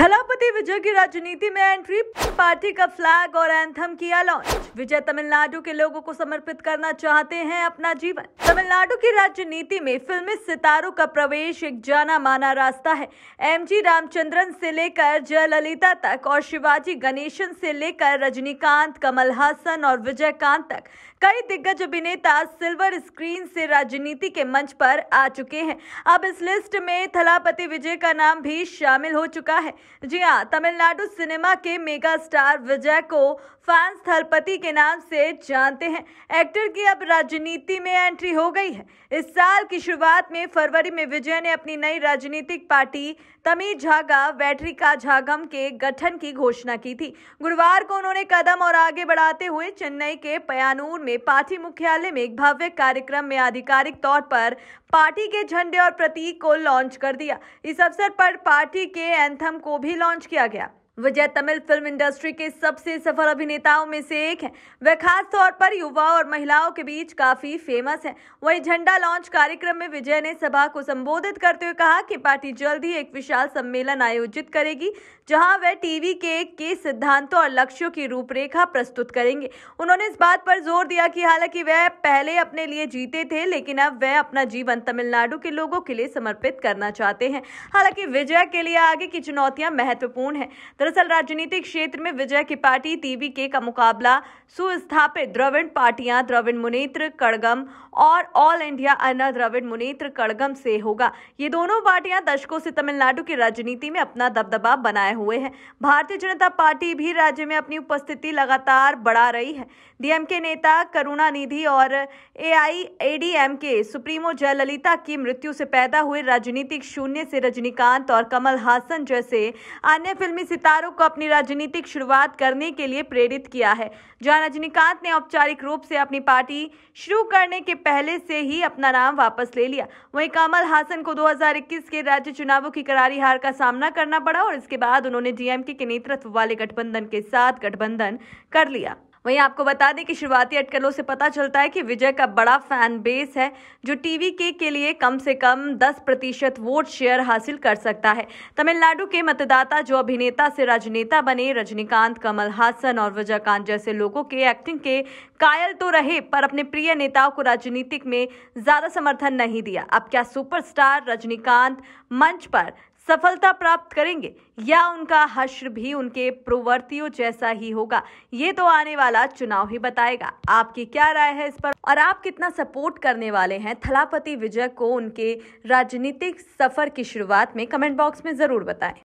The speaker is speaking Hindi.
थलापति विजय की राजनीति में एंट्री पार्टी का फ्लैग और एंथम किया लॉन्च विजय तमिलनाडु के लोगों को समर्पित करना चाहते हैं अपना जीवन तमिलनाडु की राजनीति में फिल्मी सितारों का प्रवेश एक जाना माना रास्ता है एम जी रामचंद्रन से लेकर जयललिता तक और शिवाजी गणेशन से लेकर रजनीकांत कमल हासन और विजय कांत तक कई दिग्गज अभिनेता सिल्वर स्क्रीन से राजनीति के मंच पर आ चुके हैं अब इस लिस्ट में थलापति विजय का नाम भी शामिल हो चुका है जी हाँ तमिलनाडु सिनेमा के मेगा स्टार विजय को फैंस थलपति के नाम से जानते हैं एक्टर की अब राजनीति में एंट्री हो गई है इस साल की शुरुआत में फरवरी में विजय ने अपनी नई राजनीतिक पार्टी तमी झागा वैट्रिका झागम के गठन की घोषणा की थी गुरुवार को उन्होंने कदम और आगे बढ़ाते हुए चेन्नई के पयानूर में पार्टी मुख्यालय में एक भव्य कार्यक्रम में आधिकारिक तौर पर पार्टी के झंडे और प्रतीक को लॉन्च कर दिया इस अवसर पर पार्टी के एंथम को भी लॉन्च किया गया विजय तमिल फिल्म इंडस्ट्री के सबसे सफल अभिनेताओं में से एक है वह खास तौर पर युवाओं और महिलाओं के बीच काफी फेमस है वहीं झंडा लॉन्च कार्यक्रम में विजय ने सभा को संबोधित करते हुए कहा कि पार्टी जल्द ही एक विशाल सम्मेलन आयोजित करेगी जहां वह टीवी के के सिद्धांतों और लक्ष्यों की रूपरेखा प्रस्तुत करेंगे उन्होंने इस बात पर जोर दिया कि हालांकि वह पहले अपने लिए जीते थे लेकिन अब वह अपना जीवन तमिलनाडु के लोगों के लिए समर्पित करना चाहते हैं हालांकि विजय के लिए आगे की चुनौतियां महत्वपूर्ण है दरअसल राजनीतिक क्षेत्र में विजय की पार्टी टीवीके का मुकाबला सुस्थापित द्रविड़ पार्टियां द्रविड़ मुनेत्र कड़गम और ऑल इंडिया अन्ना द्रविड़ मुनेत्र कड़गम से होगा ये दोनों पार्टियां दशकों से तमिलनाडु की राजनीति में अपना दबदबा बनाए हुए हैं भारतीय जनता पार्टी भी राज्य में अपनी उपस्थिति लगातार बढ़ा रही है डीएमके नेता करुणानिधि और ए एआईएडीएमके सुप्रीमो जयललिता की मृत्यु से पैदा हुए राजनीतिक शून्य से रजनीकांत और कमल हासन जैसे अन्य फिल्मी सितारे सितारों को अपनी राजनीतिक शुरुआत करने के लिए प्रेरित किया है जहां रजनीकांत ने औपचारिक रूप से अपनी पार्टी शुरू करने के पहले से ही अपना नाम वापस ले लिया वहीं कमल हासन को 2021 के राज्य चुनावों की करारी हार का सामना करना पड़ा और इसके बाद उन्होंने डीएमके के नेतृत्व वाले गठबंधन के साथ गठबंधन कर लिया वहीं आपको बता दें कि शुरुआती अटकलों से पता चलता है कि विजय का बड़ा फैन बेस है जो टीवी के के लिए कम से कम 10 प्रतिशत वोट शेयर हासिल कर सकता है तमिलनाडु के मतदाता जो अभिनेता से राजनेता बने रजनीकांत कमल हासन और विजयकांत जैसे लोगों के एक्टिंग के कायल तो रहे पर अपने प्रिय नेताओं को राजनीतिक में ज्यादा समर्थन नहीं दिया अब क्या सुपरस्टार रजनीकांत मंच पर सफलता प्राप्त करेंगे या उनका हश्र भी उनके प्रवर्तियों जैसा ही होगा ये तो आने वाला चुनाव ही बताएगा आपकी क्या राय है इस पर और आप कितना सपोर्ट करने वाले हैं थलापति विजय को उनके राजनीतिक सफर की शुरुआत में कमेंट बॉक्स में जरूर बताएं